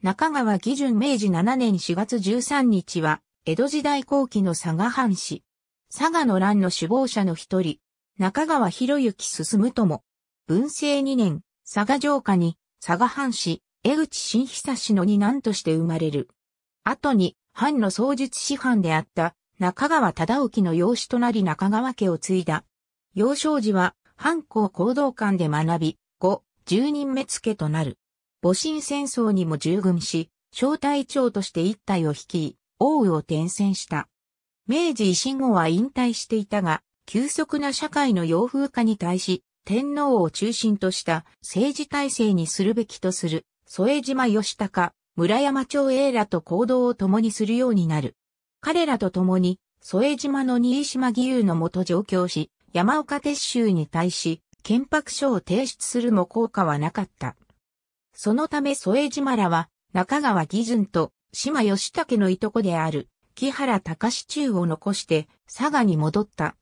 中川義順明治7年4月13日は、江戸時代後期の佐賀藩士。佐賀の乱の首謀者の一人、中川博之進とも、文政2年、佐賀城下に、佐賀藩士、江口新久氏の二男として生まれる。後に、藩の創術師範であった中川忠興の養子となり中川家を継いだ。幼少時は、藩校行動館で学び、後、十人目付となる。戊辰戦争にも従軍し、小隊長として一隊を率い、王を転戦した。明治維新後は引退していたが、急速な社会の洋風化に対し、天皇を中心とした政治体制にするべきとする、添島義高、村山町英らと行動を共にするようになる。彼らと共に、添島の新島義勇のもと上京し、山岡鉄州に対し、憲白書を提出するも効果はなかった。そのため添島らは、中川義順と島義武のいとこである、木原隆中を残して、佐賀に戻った。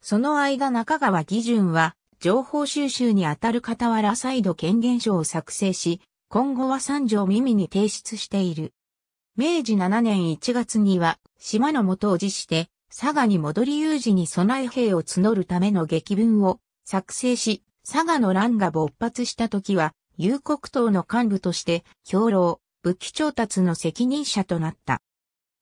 その間中川義順は、情報収集にあたる傍ら再度権限書を作成し、今後は三条耳に提出している。明治7年1月には、島の元を辞して、佐賀に戻り有事に備え兵を募るための劇文を作成し、佐賀の乱が勃発した時は、有国党の幹部として、兵糧、武器調達の責任者となった。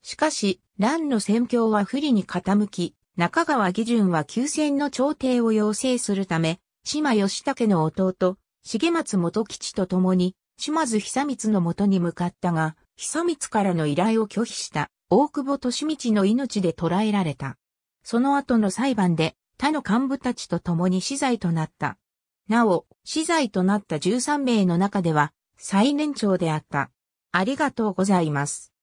しかし、乱の戦況は不利に傾き、中川義順は休戦の調停を要請するため、島義武の弟、重松元吉と共に、島津久光の元に向かったが、久光からの依頼を拒否した、大久保利通の命で捕らえられた。その後の裁判で、他の幹部たちと共に死罪となった。なお、死罪となった13名の中では、最年長であった。ありがとうございます。